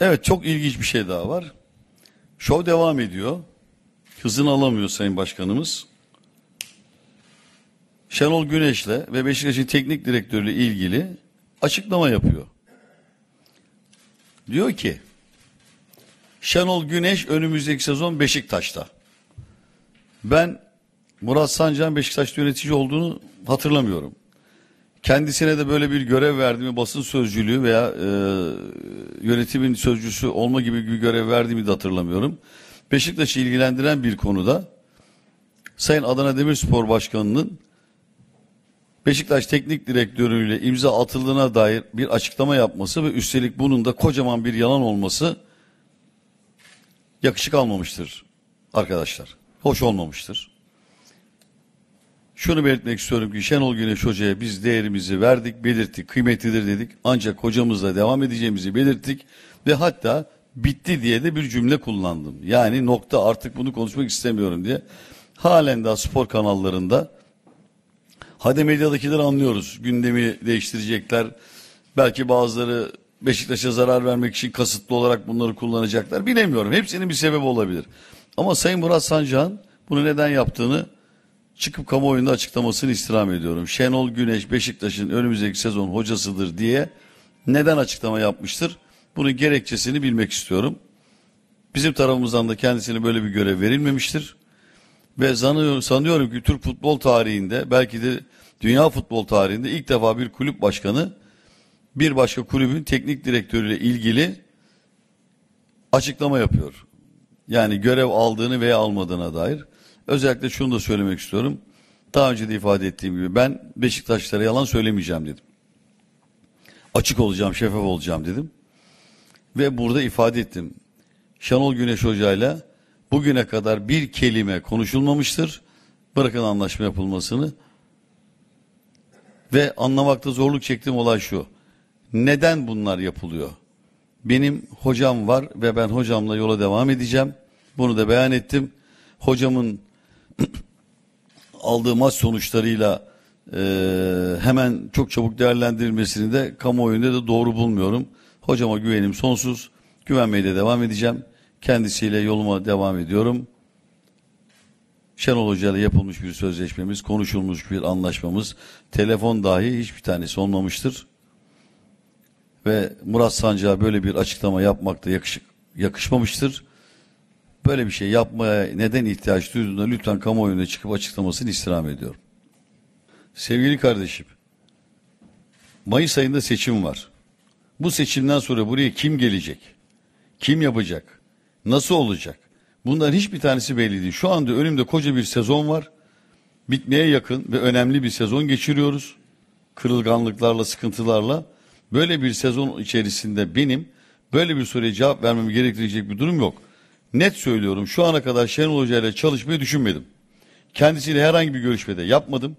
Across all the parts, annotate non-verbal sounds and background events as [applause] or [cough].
Evet çok ilginç bir şey daha var. Şov devam ediyor. Hızını alamıyor Sayın Başkanımız. Şenol Güneş'le ve Beşiktaş'ın teknik direktörüyle ilgili açıklama yapıyor. Diyor ki Şenol Güneş önümüzdeki sezon Beşiktaş'ta. Ben Murat Sancan Beşiktaş'ta yönetici olduğunu hatırlamıyorum. Kendisine de böyle bir görev verdiğimi basın sözcülüğü veya e, yönetimin sözcüsü olma gibi bir görev verdiğimi de hatırlamıyorum. Beşiktaş'ı ilgilendiren bir konuda Sayın Adana Demirspor Başkanı'nın Beşiktaş Teknik direktörüyle imza atıldığına dair bir açıklama yapması ve üstelik bunun da kocaman bir yalan olması yakışık almamıştır arkadaşlar. Hoş olmamıştır. Şunu belirtmek istiyorum ki Şenol Güneş Hoca'ya biz değerimizi verdik, belirttik, kıymetlidir dedik. Ancak hocamızla devam edeceğimizi belirttik ve hatta bitti diye de bir cümle kullandım. Yani nokta artık bunu konuşmak istemiyorum diye. Halen daha spor kanallarında hadi medyadakileri anlıyoruz. Gündemi değiştirecekler. Belki bazıları Beşiktaş'a zarar vermek için kasıtlı olarak bunları kullanacaklar. Bilemiyorum. Hepsinin bir sebebi olabilir. Ama Sayın Murat Sancağ'ın bunu neden yaptığını çıkıp kamuoyunda açıklamasını istirham ediyorum. Şenol Güneş Beşiktaş'ın önümüzdeki sezon hocasıdır diye neden açıklama yapmıştır? Bunun gerekçesini bilmek istiyorum. Bizim tarafımızdan da kendisine böyle bir görev verilmemiştir. Ve sanıyorum, sanıyorum ki Türk futbol tarihinde belki de dünya futbol tarihinde ilk defa bir kulüp başkanı bir başka kulübün teknik direktörüyle ilgili açıklama yapıyor. Yani görev aldığını veya almadığına dair özellikle şunu da söylemek istiyorum. Daha önce de ifade ettiğim gibi ben Beşiktaşlara yalan söylemeyeceğim dedim. Açık olacağım, şeffaf olacağım dedim. Ve burada ifade ettim. Şanol Güneş Hoca'yla bugüne kadar bir kelime konuşulmamıştır. Bırakın anlaşma yapılmasını. Ve anlamakta zorluk çektiğim olay şu. Neden bunlar yapılıyor? Benim hocam var ve ben hocamla yola devam edeceğim. Bunu da beyan ettim. Hocamın [clears throat] aldığı maç sonuçlarıyla e, hemen çok çabuk değerlendirilmesini de kamuoyunda da doğru bulmuyorum. Hocama güvenim sonsuz. Güvenmeye de devam edeceğim. Kendisiyle yoluma devam ediyorum. Şenol Hoca ile yapılmış bir sözleşmemiz, konuşulmuş bir anlaşmamız, telefon dahi hiçbir tanesi olmamıştır. Ve Murat Sancı'ya böyle bir açıklama yapmakta yakışık yakışmamıştır böyle bir şey yapmaya neden ihtiyaç duyduğunda lütfen kamuoyuna çıkıp açıklamasını istirham ediyorum. Sevgili kardeşim, Mayıs ayında seçim var. Bu seçimden sonra buraya kim gelecek? Kim yapacak? Nasıl olacak? Bunların hiçbir tanesi belli değil. Şu anda önümde koca bir sezon var. Bitmeye yakın ve önemli bir sezon geçiriyoruz. Kırılganlıklarla, sıkıntılarla. Böyle bir sezon içerisinde benim böyle bir soruya cevap vermem gerektirecek bir durum yok. Net söylüyorum şu ana kadar Şenol Hoca ile çalışmayı düşünmedim. Kendisiyle herhangi bir görüşmede yapmadım.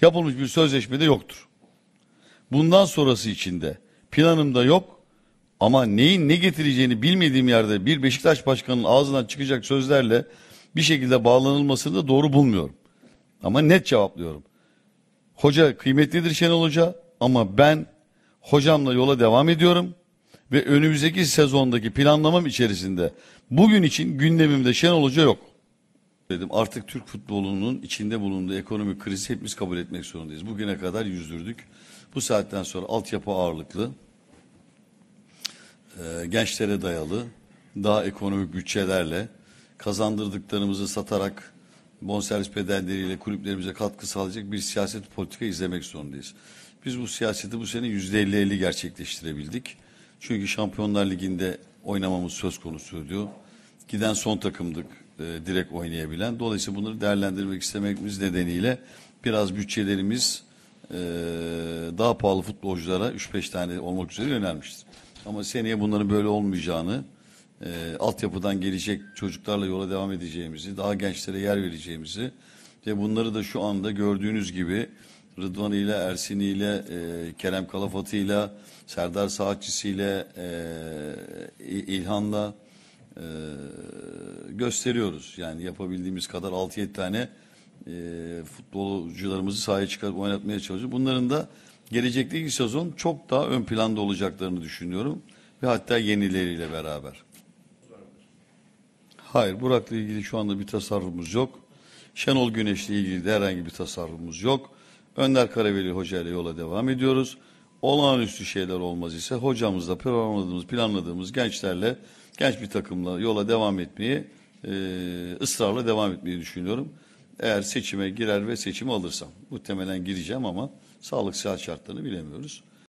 Yapılmış bir sözleşmede yoktur. Bundan sonrası içinde planımda yok ama neyin ne getireceğini bilmediğim yerde bir Beşiktaş başkanının ağzından çıkacak sözlerle bir şekilde bağlanılmasını da doğru bulmuyorum. Ama net cevaplıyorum. Hoca kıymetlidir Şenol Hoca ama ben hocamla yola devam ediyorum ve önümüzdeki sezondaki planlamam içerisinde bugün için gündemimde Şenol Hoca yok. Dedim artık Türk futbolunun içinde bulunduğu ekonomik krizi hepimiz kabul etmek zorundayız. Bugüne kadar yüzdürdük. Bu saatten sonra altyapı ağırlıklı, e, gençlere dayalı, daha ekonomik bütçelerle kazandırdıklarımızı satarak bonservis bedelleriyle kulüplerimize katkı sağlayacak bir siyaset politika izlemek zorundayız. Biz bu siyaseti bu sene yüzde elli gerçekleştirebildik. Çünkü Şampiyonlar Ligi'nde oynamamız söz konusuydu. Giden son takımdık e, direkt oynayabilen. Dolayısıyla bunları değerlendirmek istememiz nedeniyle biraz bütçelerimiz e, daha pahalı futbolculara 3-5 tane olmak üzere yönelmiştir. Ama seneye bunların böyle olmayacağını, e, altyapıdan gelecek çocuklarla yola devam edeceğimizi, daha gençlere yer vereceğimizi ve bunları da şu anda gördüğünüz gibi Rıdvan ile Ersin ile e, Kerem Kalafatı ile Serdar Saatçisi ile e, İlhan'la e, gösteriyoruz. Yani yapabildiğimiz kadar 6-7 tane e, futbolcularımızı sahaya çıkarıp oynatmaya çalışıyoruz. Bunların da gelecekteki sezon çok daha ön planda olacaklarını düşünüyorum. Ve hatta yenileriyle beraber. Hayır Burak'la ilgili şu anda bir tasarrufumuz yok. Şenol Güneş'le ilgili de herhangi bir tasarrufumuz yok. Önder Karaveli Hoca ile yola devam ediyoruz. Olağanüstü şeyler olmaz ise hocamızla planladığımız, planladığımız gençlerle, genç bir takımla yola devam etmeyi, e, ısrarla devam etmeyi düşünüyorum. Eğer seçime girer ve seçimi alırsam, muhtemelen gireceğim ama sağlık sıhhat şartlarını bilemiyoruz.